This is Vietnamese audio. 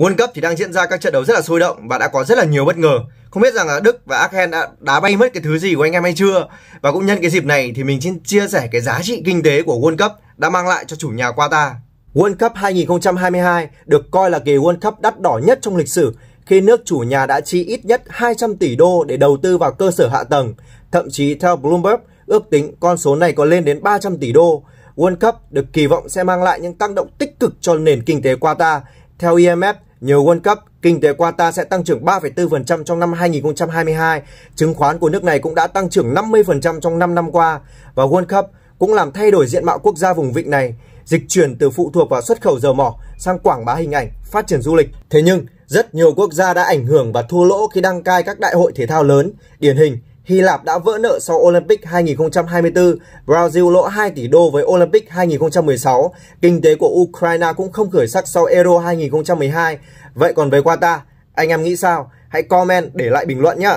World Cup thì đang diễn ra các trận đấu rất là sôi động và đã có rất là nhiều bất ngờ. Không biết rằng là Đức và Argentina đã đá bay mất cái thứ gì của anh em hay chưa? Và cũng nhân cái dịp này thì mình xin chia sẻ cái giá trị kinh tế của World Cup đã mang lại cho chủ nhà Qatar. World Cup 2022 được coi là kỳ World Cup đắt đỏ nhất trong lịch sử khi nước chủ nhà đã chi ít nhất 200 tỷ đô để đầu tư vào cơ sở hạ tầng. Thậm chí theo Bloomberg, ước tính con số này có lên đến 300 tỷ đô. World Cup được kỳ vọng sẽ mang lại những tác động tích cực cho nền kinh tế Qatar. Theo IMF, nhiều World Cup, kinh tế Qatar sẽ tăng trưởng 3,4% trong năm 2022. Chứng khoán của nước này cũng đã tăng trưởng 50% trong 5 năm qua. Và World Cup cũng làm thay đổi diện mạo quốc gia vùng vịnh này, dịch chuyển từ phụ thuộc vào xuất khẩu dầu mỏ sang quảng bá hình ảnh, phát triển du lịch. Thế nhưng, rất nhiều quốc gia đã ảnh hưởng và thua lỗ khi đăng cai các đại hội thể thao lớn. Điển hình, Hy Lạp đã vỡ nợ sau Olympic 2024, Brazil lỗ 2 tỷ đô với Olympic 2016, kinh tế của Ukraine cũng không khởi sắc sau Euro 2012. Vậy còn về Qatar, anh em nghĩ sao? Hãy comment để lại bình luận nhé!